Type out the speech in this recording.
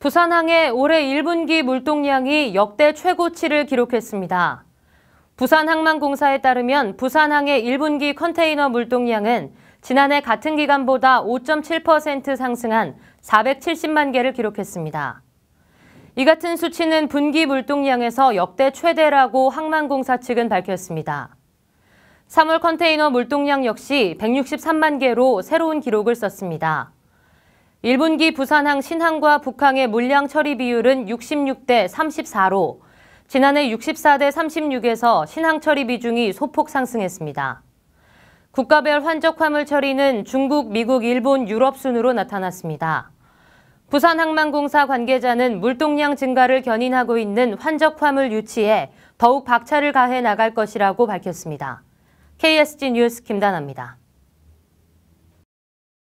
부산항의 올해 1분기 물동량이 역대 최고치를 기록했습니다. 부산항만공사에 따르면 부산항의 1분기 컨테이너 물동량은 지난해 같은 기간보다 5.7% 상승한 470만 개를 기록했습니다. 이 같은 수치는 분기 물동량에서 역대 최대라고 항만공사 측은 밝혔습니다. 3월 컨테이너 물동량 역시 163만 개로 새로운 기록을 썼습니다. 1분기 부산항 신항과 북항의 물량 처리 비율은 66대 34로 지난해 64대 36에서 신항 처리 비중이 소폭 상승했습니다. 국가별 환적 화물 처리는 중국, 미국, 일본, 유럽 순으로 나타났습니다. 부산항만공사 관계자는 물동량 증가를 견인하고 있는 환적 화물 유치에 더욱 박차를 가해 나갈 것이라고 밝혔습니다. KSG 뉴스 김다나입니다.